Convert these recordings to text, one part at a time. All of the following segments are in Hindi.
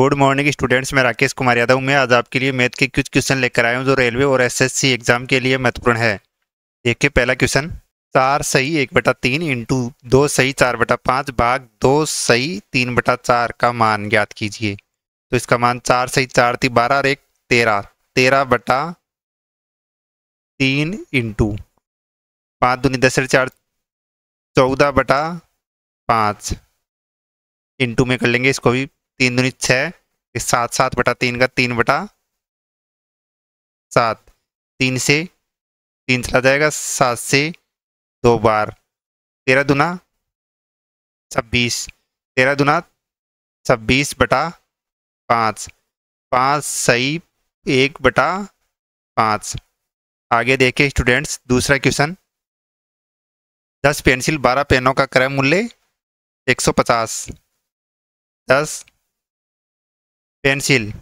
गुड मॉर्निंग स्टूडेंट्स मैं राकेश कुमार यादव मैं आज आपके लिए मैथ के कुछ क्वेश्चन लेकर आया हूँ जो रेलवे और एसएससी एग्जाम के लिए महत्वपूर्ण है देखिए पहला क्वेश्चन चार सही एक बटा तीन इंटू दो सही चार बटा पाँच भाग दो सही तीन बटा चार का मान ज्ञात कीजिए तो इसका मान चार सही चार थी बारह और एक तेरह तेरह बटा तीन इंटू पाँच दूनी दस चार चौदह बटा पाँच इंटू में कर लेंगे इसको भी तीन दूनी छः सात सात बटा तीन का तीन बटा सात तीन से तीन चला जाएगा सात से दो बार तेरह दुना छब्बीस तेरह दुना छब्बीस बटा पाँच पाँच सही एक बटा पाँच आगे देखे स्टूडेंट्स दूसरा क्वेश्चन दस पेंसिल बारह पेनों का क्रय मूल्य एक सौ पचास दस pencil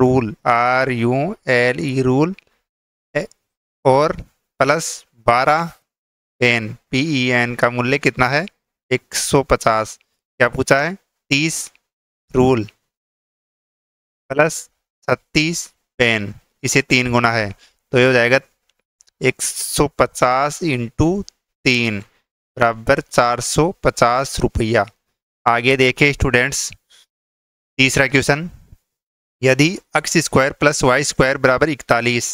rule R U L E rule और प्लस बारह पेन पी ई एन का मूल्य कितना है 150 क्या पूछा है 30 रूल प्लस 36 पेन इसे तीन गुना है तो ये हो जाएगा 150 इंटू तीन बराबर पचास रुपया आगे देखे स्टूडेंट्स तीसरा क्वेश्चन यदि X square plus Y square बराबर इकतालीस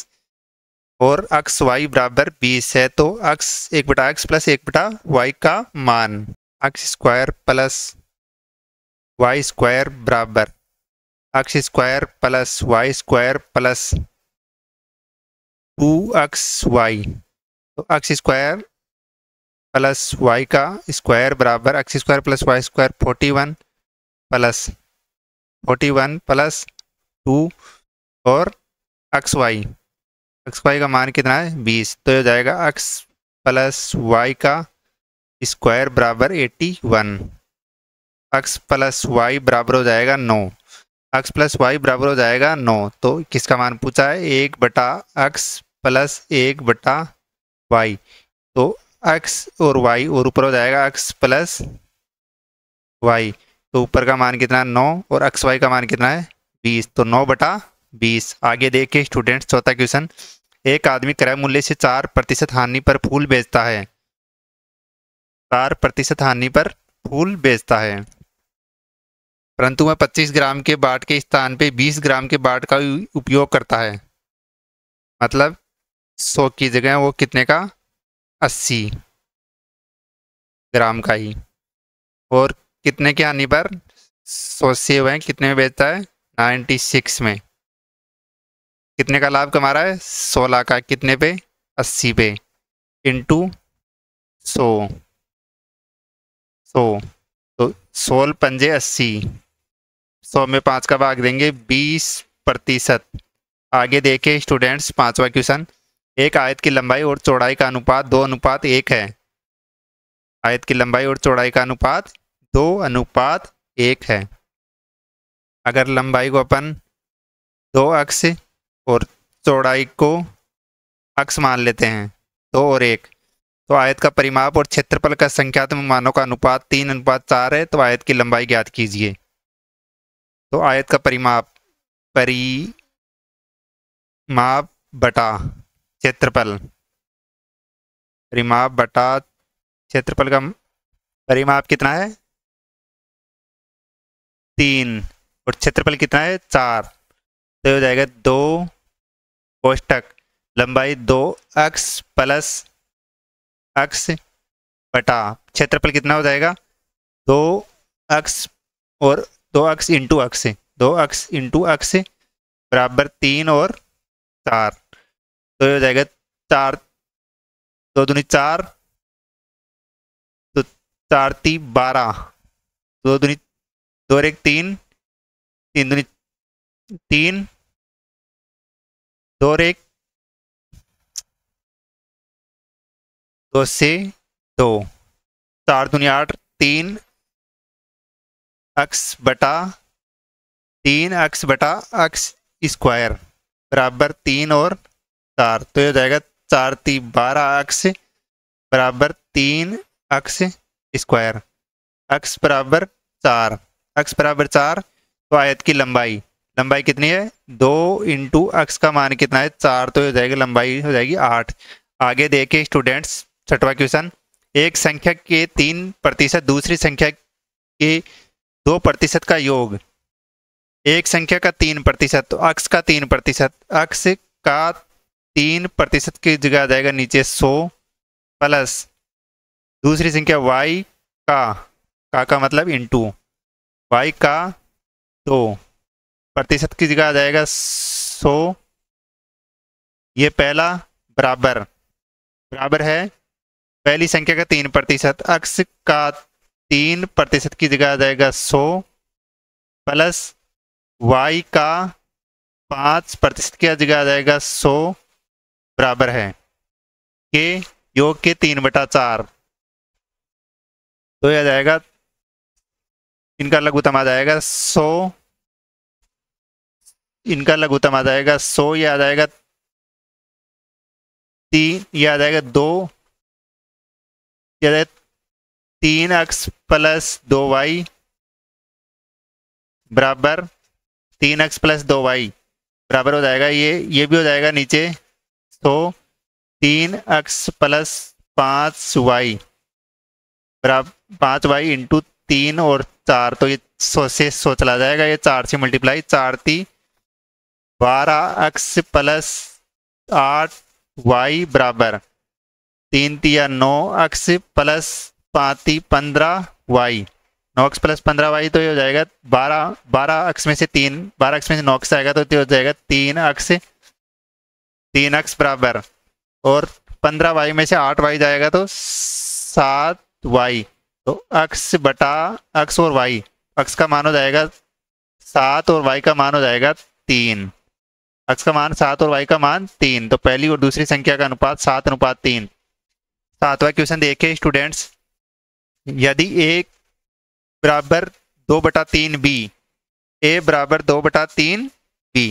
और अक्स वाई बराबर बीस है तो अक्स एक बटा एक्स प्लस एक बटा वाई का मान X square plus Y square बराबर X square plus Y square plus two X Y तो अक्स स्क्वायर प्लस वाई का स्क्वायर बराबर X square plus Y square forty one plus forty one plus two और एक्स वाई एक्स वाई का मान कितना है बीस तो यह जाएगा एक्स प्लस वाई का स्क्वायर बराबर eighty one X plus Y बराबर हो जाएगा नौ एक्स प्लस वाई बराबर हो जाएगा नौ तो किसका मान पूछा है एक बटा एक्स प्लस एक बटा वाई तो एक्स और वाई और ऊपर हो जाएगा एक्स प्लस वाई तो ऊपर का मान कितना है नौ और एक्स वाई का मान कितना है बीस तो नौ बटा बीस आगे देखिए स्टूडेंट्स चौथा क्वेश्चन एक आदमी क्रय मूल्य से चार प्रतिशत हानि पर फूल बेचता है चार प्रतिशत हानि पर फूल बेचता है परंतु वह पच्चीस ग्राम के बाट के स्थान पे बीस ग्राम के बाट का उपयोग करता है मतलब सौ की जगह वो कितने का अस्सी ग्राम का ही और कितने के आने पर सौ सेव है कितने में बेचता है नाइन्टी सिक्स में कितने का लाभ कमा रहा है सोलह का कितने पे अस्सी पे इंटू सौ सौ तो सोल पंजे अस्सी सौ में पाँच का भाग देंगे बीस प्रतिशत आगे देखे स्टूडेंट्स पांचवा क्वेश्चन एक आयत की लंबाई और चौड़ाई का अनुपात दो अनुपात एक है आयत की लंबाई और चौड़ाई का अनुपात दो अनुपात एक है अगर लंबाई को अपन दो अक्ष और चौड़ाई को अक्ष मान लेते हैं दो और एक तो आयत का परिमाप और क्षेत्रफल का संख्यात्मक मानों का अनुपात तीन अनुपात चार है तो आयत की लंबाई ज्ञात कीजिए तो आयत का परिमाप परिमाप बटा क्षेत्रफल परिमाप बटा क्षेत्रफल का परिमाप कितना है तीन और क्षेत्रफल कितना है चार तो हो जाएगा दो कोष्टक लंबाई दो अक्स प्लस अक्स बटा क्षेत्रफल कितना हो जाएगा दो अक्स और दो अक्स इंटू अक्स दो अक्स इंटू अक्स बराबर तीन और चार तो ये हो जाएगा चार दो दूनी चार तो चार ती बारह दो दुनी दो एक तीन तीन दूनी तीन दो एक दो से दो चार दूनी आठ तीन अक्स बटा तीन अक्स बटा अक्स स्क्वायर बराबर तीन और चार तो हो जाएगा चार ती बारह अक्स बराबर तीन अक्स स्क्वायर अक्स बराबर चार अक्स बराबर चार तो आयत की लंबाई लंबाई कितनी है दो इंटू अक्स का मान कितना है चार तो हो जाएगी लंबाई हो जाएगी आठ आगे देखे स्टूडेंट्स छठवा क्वेश्चन एक संख्या के तीन प्रतिशत दूसरी संख्या के दो प्रतिशत का योग एक संख्या का तीन प्रतिशत तो अक्स का तीन प्रतिशत अक्स का तीन प्रतिशत की जगह आ जाएगा नीचे सौ प्लस दूसरी संख्या वाई का का का मतलब इंटू वाई का दो प्रतिशत की जगह आ जाएगा सौ ये पहला बराबर बराबर है पहली संख्या का तीन प्रतिशत अक्स का तीन प्रतिशत की जगह आ जाएगा सौ प्लस वाई का पाँच प्रतिशत की जगह आ जाएगा सौ बराबर है के योग के तीन बटा चार तो आ जाएगा इनका लघुतम आ जाएगा सो इनका लघुतम आ जाएगा सो यह आ जाएगा तीन यह आ जाएगा दो जाएगा तीन एक्स प्लस दो वाई बराबर तीन एक्स प्लस दो वाई बराबर हो जाएगा ये ये भी हो जाएगा नीचे तो तीन एक्स प्लस पाँच वाई बराबर पाँच वाई इंटू तीन और चार तो ये सौ से सौ चला जाएगा ये चार से मल्टीप्लाई चार ती बारह एक्स प्लस आठ वाई बराबर तीन तिया नौ एक्स प्लस पाँती पंद्रह वाई नौ एक्स प्लस पंद्रह वाई तो ये हो जाएगा बारह बारह अक्स में से तीन बारह एक्स में से नौ एक्स आएगा तो ये हो जाएगा तीन अक्स तीन एक्स बराबर और पंद्रह वाई में से आठ वाई जाएगा तो सात वाई तो अक्स बटा एक्स और वाई अक्स का मान हो जाएगा सात और वाई का मान हो जाएगा तीन अक्स का मान सात और वाई का मान तीन तो पहली और दूसरी संख्या का अनुपात सात अनुपात तीन सातवा क्वेश्चन देखे स्टूडेंट्स यदि ए बराबर दो बटा तीन बी ए बराबर दो बटा तीन बी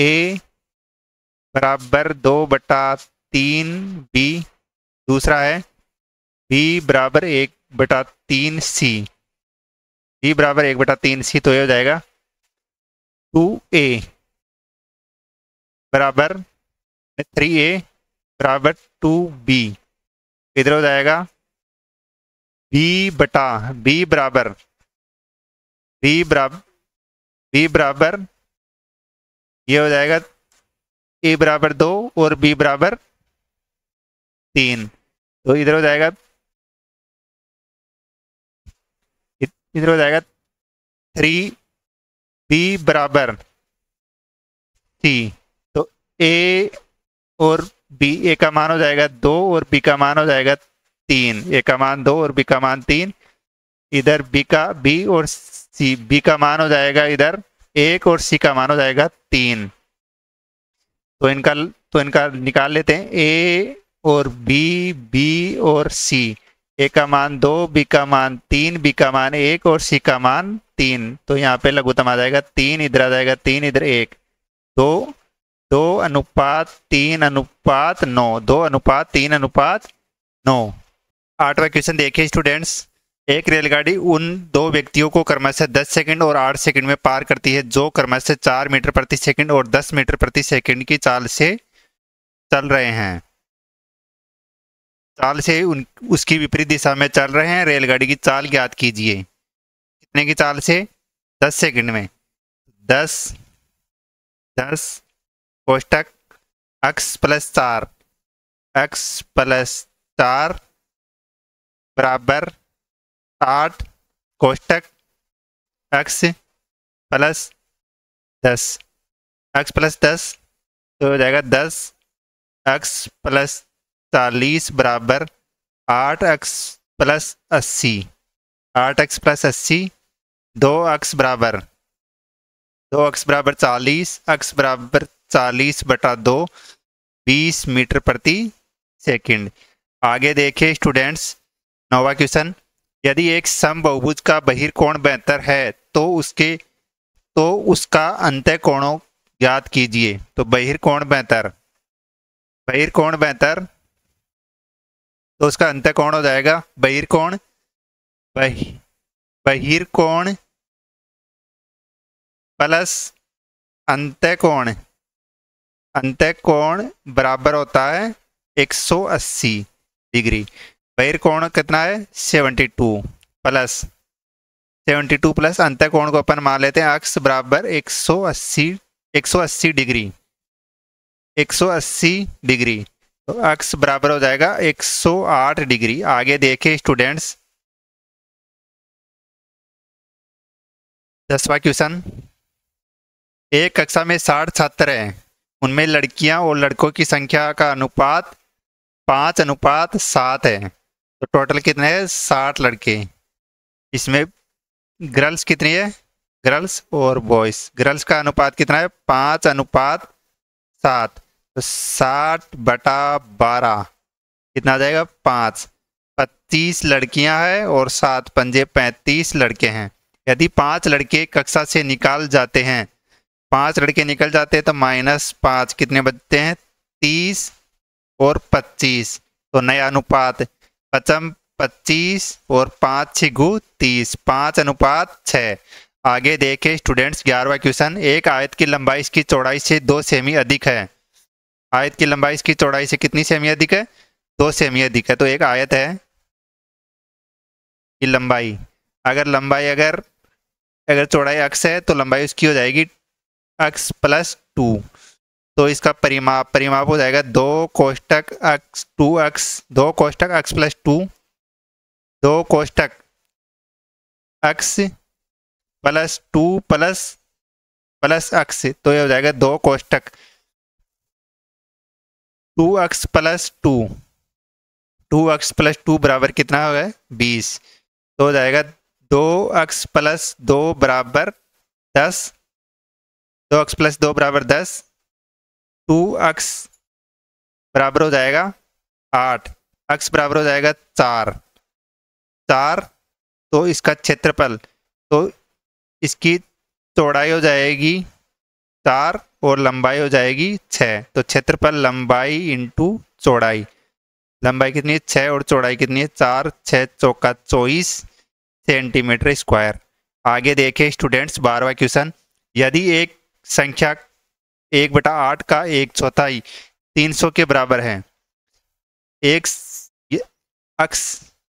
ए बराबर दो बटा तीन बी दूसरा है बी बराबर एक बटा तीन सी बी बराबर एक बटा तीन सी तो ये हो जाएगा टू ए बराबर थ्री ए बराबर टू बी इधर हो जाएगा बी बटा बी बराबर बी बराबर बी बराबर ये हो जाएगा ए बराबर दो और बी बराबर तीन तो इधर हो जाएगा इधर हो जाएगा थ्री बी बराबर सी तो ए और बी ए का मान हो जाएगा दो और बी का मान हो जाएगा तीन ए का मान दो और बी का मान तीन इधर बी का बी और सी बी का मान हो जाएगा इधर एक और सी का मान हो जाएगा तीन तो इनका तो इनका निकाल लेते हैं ए और बी बी और सी ए का मान दो बी का मान तीन बी का मान एक और सी का मान तीन तो यहाँ पे लघुतम आ जाएगा तीन इधर आ जाएगा तीन इधर एक दो दो अनुपात तीन अनुपात नौ दो अनुपात तीन अनुपात नौ आठवा क्वेश्चन देखिए स्टूडेंट्स एक रेलगाड़ी उन दो व्यक्तियों को क्रमशः 10 सेकंड और 8 सेकंड में पार करती है जो क्रमशः 4 मीटर प्रति सेकंड और 10 मीटर प्रति सेकंड की चाल से चल रहे हैं चाल से उन उसकी विपरीत दिशा में चल रहे हैं रेलगाड़ी की चाल ज्ञात कीजिए कितने की चाल से 10 सेकंड में 10 10 कोष्टक एक्स प्लस चार एक्स प्लस चार बराबर आठ कोष्टक एक्स प्लस दस एक्स प्लस दस तो हो जाएगा दस एक्स प्लस चालीस बराबर आठ एक्स प्लस अस्सी आठ एक्स प्लस अस्सी दो एक्स बराबर दो एक्स बराबर चालीस एक्स बराबर चालीस बटा दो बीस मीटर प्रति सेकंड आगे देखे स्टूडेंट्स नोवा क्वेश्चन यदि एक समबहुभुज का बहिर्कोण बेहतर है तो उसके तो उसका अंत कोणों ज्ञात कीजिए तो बहिर्कोण बेहतर बहिर्कोण बेहतर तो उसका अंत कोण हो जाएगा बहिर्कोण बहि बहिर्कोण प्लस अंत कोण अंत कोण बराबर होता है 180 डिग्री बहिर कोण कितना है 72 प्लस 72 प्लस अंत कोण को अपन मान लेते हैं अक्स बराबर 180 180 डिग्री 180 डिग्री तो अक्स बराबर हो जाएगा 108 डिग्री आगे देखे स्टूडेंट्स दसवा क्वेश्चन एक कक्षा में साठ छात्र हैं उनमें लड़कियां और लड़कों की संख्या का अनुपात पाँच अनुपात सात है तो टोटल कितने हैं साठ लड़के इसमें गर्ल्स कितनी है गर्ल्स और बॉयज़ गर्ल्स का अनुपात कितना है पाँच अनुपात सात तो साठ बटा बारह कितना आ जाएगा पाँच पच्चीस लड़कियां हैं और सात पंजे पैंतीस लड़के हैं यदि पांच लड़के कक्षा से निकाल जाते हैं पांच लड़के निकल जाते हैं तो माइनस पाँच कितने बचते हैं तीस और पच्चीस तो नया अनुपात पचम पच्चीस और पाँच छिगु तीस पाँच अनुपात छः आगे देखें स्टूडेंट्स ग्यारहवा क्वेश्चन एक आयत की लंबाई इसकी चौड़ाई से दो सेमी अधिक है आयत की लंबाई इसकी चौड़ाई से कितनी सेमी अधिक है दो सेमी अधिक है तो एक आयत है की लंबाई अगर लंबाई अगर अगर चौड़ाई अक्स है तो लंबाई उसकी हो जाएगी अक्स प्लस टू तो इसका परिमाप परिमाप हो जाएगा दो कोष्टक एक्स टू एक्स दो कोष्टक एक्स प्लस टू दो कोष्टक X plus two plus plus X तो ये हो जाएगा दो कोष्टक two X plus two two X plus two बराबर कितना हो गया बीस तो हो जाएगा दो एक्स प्लस दो बराबर दस दो एक्स प्लस दो बराबर दस टू अक्स बराबर हो जाएगा आठ अक्स बराबर हो जाएगा चार चार तो इसका क्षेत्रफल तो इसकी चौड़ाई हो जाएगी चार और लंबाई हो जाएगी छः तो क्षेत्रफल लंबाई इंटू चौड़ाई लंबाई कितनी है छः और चौड़ाई कितनी है चार छः चौका चौबीस सेंटीमीटर स्क्वायर आगे देखें स्टूडेंट्स बारहवा क्वेश्चन यदि एक संख्या एक बटा आठ का एक चौथाई तीन सौ के बराबर है एक अक्स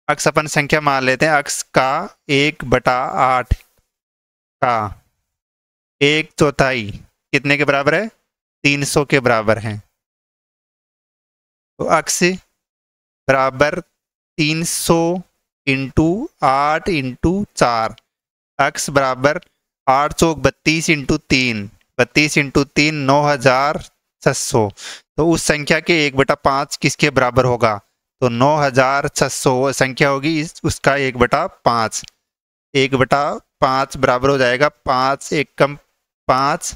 अक्स अपन संख्या मान लेते हैं अक्स का एक बटा आठ का एक चौथाई कितने के बराबर है तीन सौ के बराबर है तो अक्स बराबर तीन सौ इंटू आठ इंटू चार अक्स बराबर आठ सौ बत्तीस इंटू तीन बत्तीस इंटू तीन नौ हजार छह सौ तो उस संख्या के एक बटा पाँच किसके बराबर होगा तो नौ हजार छह सौ संख्या होगी इस उसका एक बटा पाँच एक बटा पाँच बराबर हो जाएगा पाँच एक कम पाँच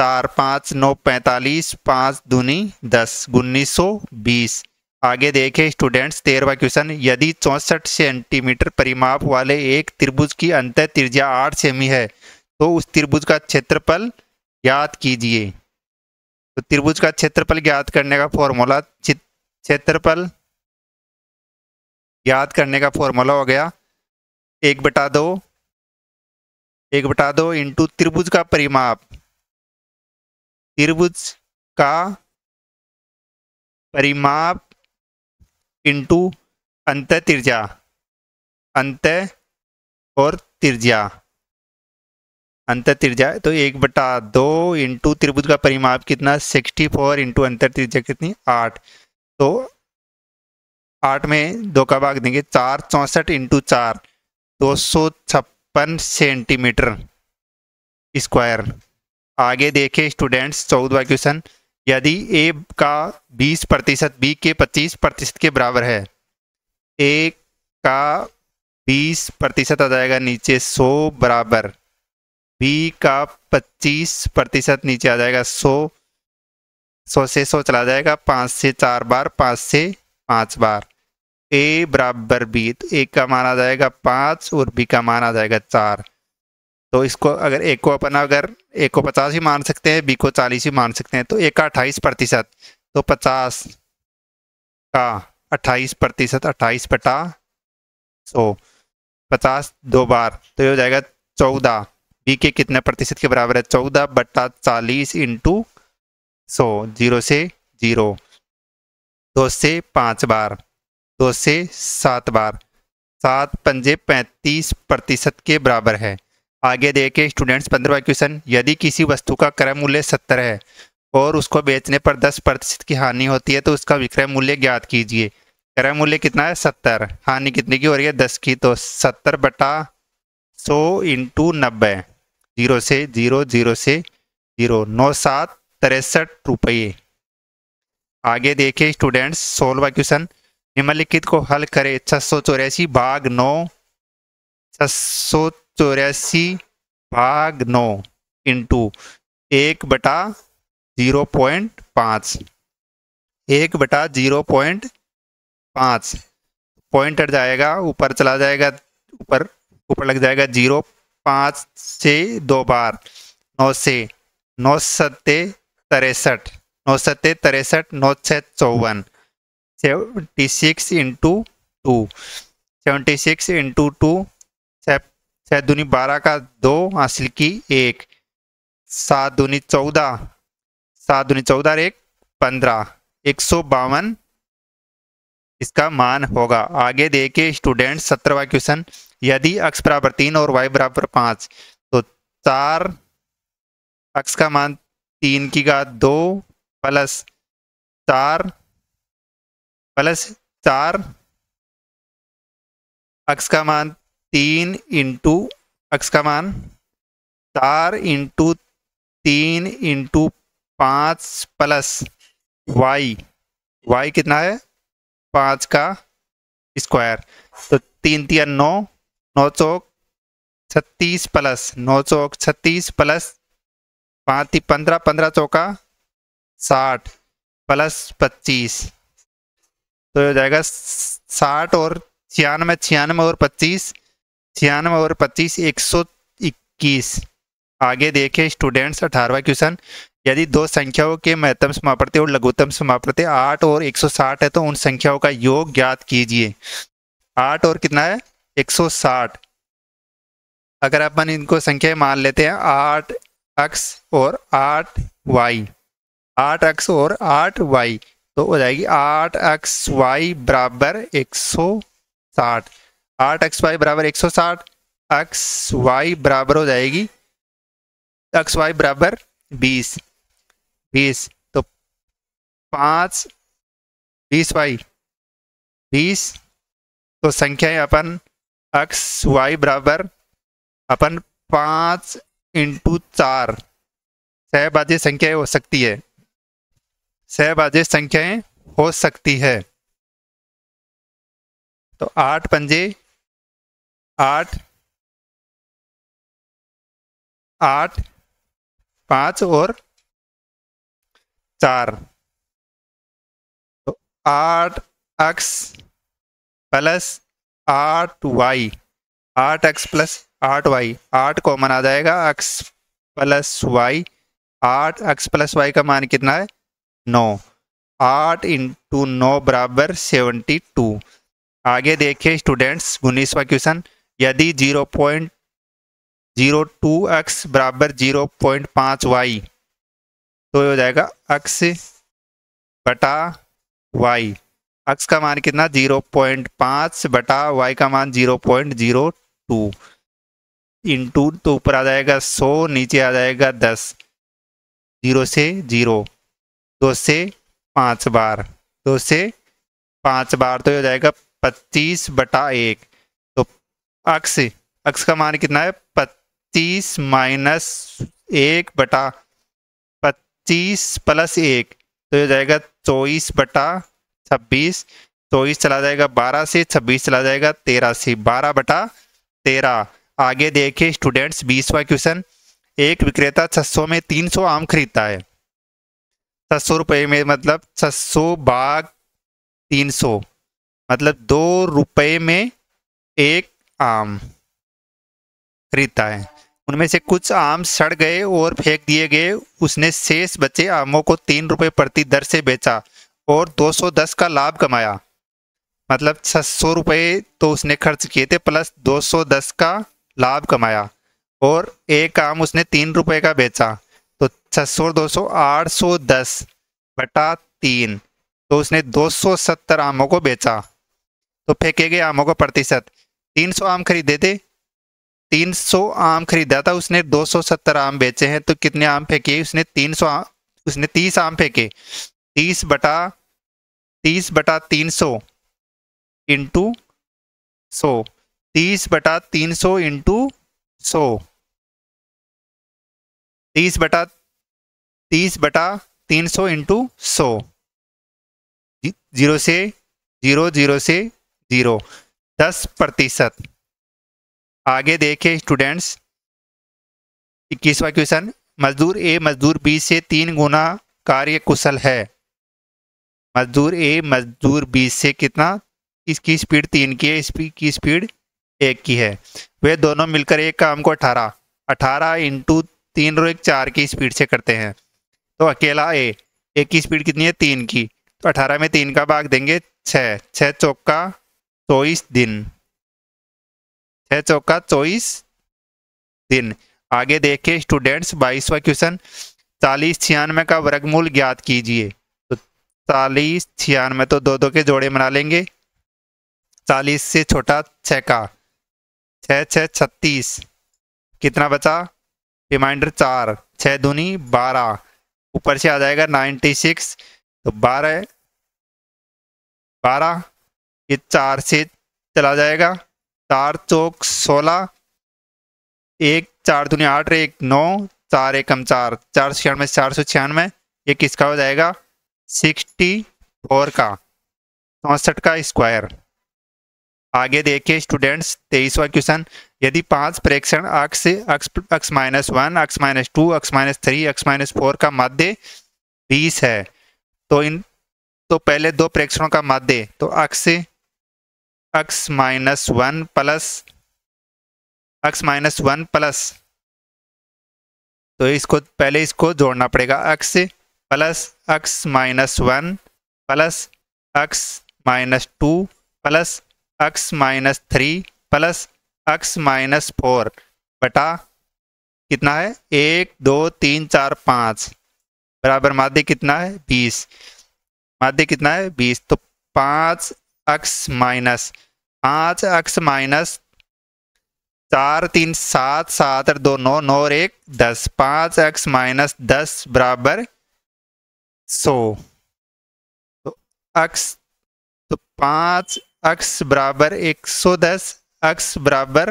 चार पाँच नौ पैंतालीस पाँच दूनी दस उन्नीस सौ बीस आगे देखें स्टूडेंट्स तेरहवा क्वेश्चन यदि चौंसठ सेंटीमीटर परिमाप वाले एक त्रिभुज की अंतर त्रिज्या आठ सेमी है तो उस त्रिभुज का क्षेत्रफल ज्ञात कीजिए तो त्रिभुज का क्षेत्रफल ज्ञात करने का फॉर्मूला क्षेत्रफल ज्ञात करने का फॉर्मूला हो गया एक बटा दो एक बटा दो इंटू त्रिभुज का परिमाप त्रिभुज का परिमाप इंटू अंत त्रिज्या अंत और त्रिज्या अंतर त्रिज्या तो एक बटा दो इंटू त्रिभुज का परिमाप कितना सिक्सटी फोर इंटू अंतर त्रिज्या कितनी आठ तो आठ में दो का भाग देंगे चार चौंसठ इंटू चार दो सौ छप्पन सेंटीमीटर स्क्वायर आगे देखें स्टूडेंट्स चौदवा क्वेश्चन यदि ए का बीस प्रतिशत बी के पच्चीस प्रतिशत के बराबर है ए का बीस प्रतिशत आ जाएगा नीचे सौ बराबर बी का 25 प्रतिशत नीचे आ जाएगा 100 100 से 100 चला जाएगा पाँच से चार बार पाँच से पाँच बार ए बराबर बी तो ए का मान आ जाएगा पाँच और बी का मान आ जाएगा चार तो इसको अगर एक को अपन अगर एक को पचास ही मान सकते हैं बी को चालीस ही मान सकते हैं तो एक का अट्ठाईस प्रतिशत तो पचास का अट्ठाईस प्रतिशत अट्ठाईस बटा सौ पचास दो बार तो ये हो जाएगा चौदह बी के कितने प्रतिशत के बराबर है चौदह बट्टा चालीस इंटू सौ जीरो से जीरो दो से पाँच बार दो से सात बार सात पंजे पैंतीस प्रतिशत के बराबर है आगे देखे स्टूडेंट्स पंद्रवा क्वेश्चन यदि किसी वस्तु का क्रय मूल्य सत्तर है और उसको बेचने पर दस प्रतिशत की हानि होती है तो उसका विक्रय मूल्य ज्ञात कीजिए क्रय मूल्य कितना है सत्तर हानि कितने की हो रही है दस की तो सत्तर बटा सौ इंटू नब्बे जीरो से जीरो जीरो से जीरो नौ सात तिरसठ रुपये आगे देखें स्टूडेंट्स सोलवा क्वेश्चन निम्नलिखित को हल करें छः सौ चौरासी भाग नौ छः सौ चौरासी भाग नौ इंटू एक बटा जीरो पॉइंट पाँच एक बटा जीरो पॉइंट पाँच पॉइंट हट जाएगा ऊपर चला जाएगा ऊपर ऊपर लग जाएगा जीरो पाँच से दो बार नौ से नौ सत्ते तिरसठ नौ सत्ते तिरसठ नौ छः चौवन seventy six into two seventy six into two छः दूनी बारह का दो हासिल की एक सात दूनी चौदह सात दूनी चौदह एक पंद्रह एक सौ बावन इसका मान होगा आगे देखिए स्टूडेंट सत्रहवा क्वेश्चन यदि अक्स बराबर तीन और वाई बराबर पांच तो चार अक्स का मान तीन की घात दो प्लस चार प्लस चार अक्स का मान तीन इंटू अक्स का मान चार इंटू तीन इंटू पाँच प्लस वाई वाई कितना है पाँच का स्क्वायर तो तीन तीन नौ नौ चौक छत्तीस प्लस नौ चौक छत्तीस प्लस पाँच पंद्रह पंद्रह चौका साठ प्लस पच्चीस तो हो जाएगा साठ और छियानवे छियानवे और पच्चीस छियानवे और पच्चीस एक सौ इक्कीस आगे देखें स्टूडेंट्स अठारहवा क्वेश्चन यदि दो संख्याओं के महत्तम समाप्रते और लघुत्तम समाप्रते आठ और एक सौ साठ है तो उन संख्याओं का योग ज्ञात कीजिए आठ और कितना है 160 अगर अपन इनको संख्या मान लेते हैं आठ अक्स और आठ वाई आठ अक्स और आठ वाई तो हो जाएगी आठ अक्स वाई बराबर एक सौ साठ आठ एक्स वाई बराबर एक सौ साठ एक्स वाई बराबर हो जाएगी एक्स वाई बराबर बीस बीस तो पांच बीस वाई बीस तो संख्याएं अपन एक्स वाई बराबर अपन पाँच इंटू चार सहबाजी संख्याएं हो सकती है सहबाजी संख्याएं हो सकती है तो आठ पंजे आठ आठ पाँच और चार तो आठ एक्स प्लस आठ वाई आठ एक्स प्लस आठ वाई आठ कॉमन आ जाएगा एक्स प्लस वाई आठ एक्स प्लस वाई का मान कितना है नौ आठ इंटू नौ बराबर सेवेंटी टू आगे देखिए स्टूडेंट्स उन्नीसवा क्वेश्चन यदि zero point zero two X बराबर जीरो पॉइंट पाँच वाई तो ये हो जाएगा एक्स बटा वाई एक्स का मान कितना जीरो पॉइंट पाँच बटा वाई का मान zero point zero two into तो ऊपर आ जाएगा सौ नीचे आ जाएगा दस जीरो से जीरो दो से पाँच बार दो से पाँच बार तो हो जाएगा पच्चीस बटा एक तो अक्स अक्स का मान कितना है 25 माइनस एक बटा पच्चीस प्लस एक तो हो जाएगा चौबीस बटा छब्बीस चौबीस चला जाएगा बारह से छब्बीस चला जाएगा तेरह से बारह बटा तेरह आगे देखे स्टूडेंट्स बीसवा क्वेश्चन एक विक्रेता छह में तीन सौ आम खरीदता है छह सौ रुपये में मतलब छह सौ बाघ तीन सौ मतलब दो रुपये में एक आम खरीदता है उनमें से कुछ आम सड़ गए और फेंक दिए गए उसने शेष बचे आमों को तीन रुपये प्रति दर से बेचा और 210 का लाभ कमाया मतलब छः सौ तो उसने खर्च किए थे प्लस 210 का लाभ कमाया और एक आम उसने तीन रुपये का बेचा तो छः सौ दो सौ आठ सौ दस बटा तीन तो उसने 270 आमों को बेचा तो फेंके गए आमों का प्रतिशत 300 आम खरीदे थे 300 आम खरीदा था उसने 270 आम बेचे हैं तो कितने आम फेंके उसने 300 आम उसने 30 आम फेंके तीस बटा तीस बटा तीन सौ इंटू सौ तीस बटा तीन सौ इंटू सौ तीस बटा तीस बटा तीन सौ इंटू सौ जीरो से जीरो जीरो से जीरो दस प्रतिशत आगे देखे स्टूडेंट्स इक्कीसवा क्वेश्चन मजदूर ए मजदूर बी से तीन गुना कार्य कुशल है मजदूर ए मजदूर बी से कितना इसकी स्पीड तीन की है इसकी स्पीड एक की है वे दोनों मिलकर एक काम को अठारह अठारह इंटू तीन रो एक चार की स्पीड से करते हैं तो अकेला ए एक की स्पीड कितनी है तीन की तो अठारह में तीन का भाग देंगे छः छः चौका चौबीस दिन छः चौका चौबीस दिन आगे देखे स्टूडेंट्स बाईसवा क्वेश्चन चालीस छियानवे का वर्गमूल ज्ञात कीजिए चालीस छियानवे तो दो दो के जोड़े बना लेंगे चालीस से छोटा छः का छः छः छत्तीस कितना बचा रिमाइंडर चार छः दूनी बारह ऊपर से आ जाएगा नाइन्टी सिक्स तो बारह बारह ये चार से चला जाएगा चार चौक सोलह एक चार दूनी आठ एक नौ चार एकम चार चार सौ छियानवे चार सौ छियानवे ये किसका हो जाएगा सिक्सटी फोर का चौंसठ का स्क्वायर आगे देखिए स्टूडेंट्स तेईसवा क्वेश्चन यदि पांच प्रेक्षण X X X minus one X minus two X minus three X minus four का माध्य बीस है तो इन तो पहले दो प्रेक्षणों का माध्य तो X X minus one plus X minus one plus तो इसको पहले इसको जोड़ना पड़ेगा X plus X minus one plus X minus two plus X minus three plus X minus four बटा कितना है एक दो तीन चार पाँच बराबर माध्य कितना है बीस माध्य कितना है बीस तो पाँच एक्स माइनस पाँच एक्स माइनस चार तीन सात सात दो नौ नौ और एक दस पाँच एक्स माइनस दस बराबर सो तो अक्स तो पाँच अक्स बराबर एक सौ दस अक्स बराबर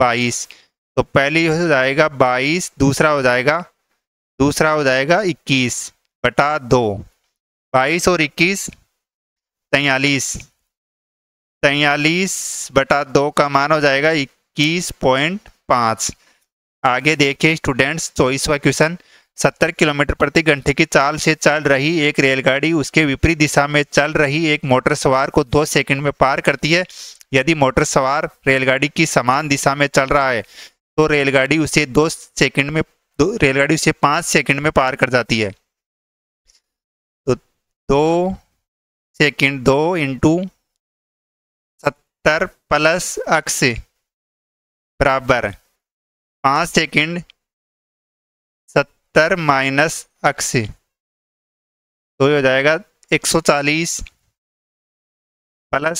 बाईस तो पहली हो जाएगा बाईस दूसरा हो जाएगा दूसरा हो जाएगा इक्कीस बटा दो बाईस और इक्कीस तैयलीस तैयलीस बटा दो का मान हो जाएगा इक्कीस पॉइंट पाँच आगे देखिए स्टूडेंट्स चौबीसवा तो क्वेश्चन सत्तर किलोमीटर प्रति घंटे की चाल से चल रही एक रेलगाड़ी उसके विपरीत दिशा में चल रही एक मोटर सवार को दो सेकंड में पार करती है यदि मोटर सवार रेलगाड़ी की समान दिशा में चल रहा है तो रेलगाड़ी उसे दो सेकंड में दो रेलगाड़ी उसे पाँच सेकंड में पार कर जाती है तो दो सेकंड दो इंटू सत्तर प्लस अक्स बराबर पाँच सेकेंड सत्तर माइनस अस्सी तो ये हो जाएगा चालीस प्लस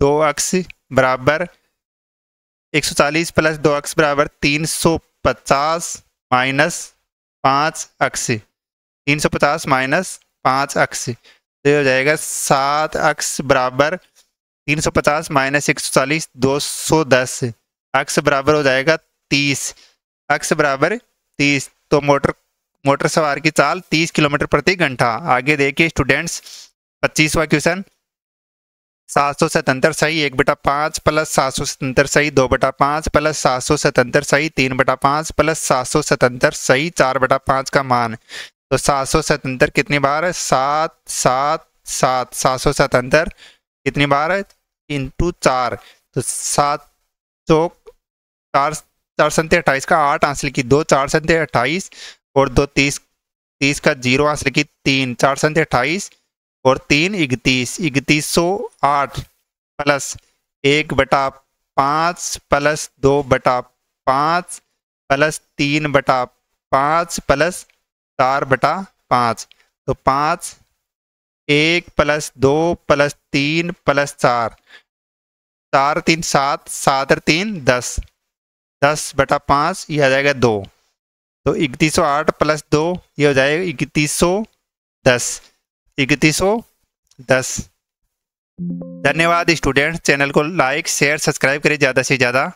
दो अक्स बराबर एक सौ चालीस प्लस दो अक्स बराबर तीन सौ पचास माइनस पाँच अक्सी पचास माइनस पाँच अक्सी तो ये हो जाएगा सात अक्स बराबर तीन सौ पचास माइनस एक सौ चालीस दो सौ दस अक्स बराबर हो जाएगा तीस अक्स बराबर तीस तो मोटर मोटर सवार की चाल 30 किलोमीटर प्रति घंटा आगे देखिए स्टूडेंट्स पच्चीसवा क्वेश्चन सात सौ सतहत्तर सही एक बटा पाँच प्लस सात सौ सतहत्तर सही दो बटा पाँच प्लस सात सौ सतहत्तर सही तीन बटा पाँच प्लस सात सौ सतहत्तर सही चार बटा पाँच का मान तो सात सौ सतहत्तर कितनी बार है सात सात सात सात सौ सतहत्तर कितनी बार है इंटू चार तो सात सौ चार चार संते अट्ठाईस का आठ आंसर की दो चार संते अट्ठाईस और दो तीस तीस का जीरो आंसर की तीन चार संख्या अट्ठाईस और तीन इकतीस इकतीस सौ आठ प्लस एक बटा पाँच प्लस दो बटा पाँच प्लस तीन बटा पाँच प्लस चार बटा पाँच तो पाँच एक प्लस दो प्लस तीन प्लस चार चार तीन सात सात तीन दस दस बटा पाँच यह आ जाएगा दो तो इकतीस सौ आठ प्लस दो ये हो जाएगा इकतीस सौ दस इकतीस सौ दस धन्यवाद स्टूडेंट चैनल को लाइक शेयर सब्सक्राइब करें ज़्यादा से ज़्यादा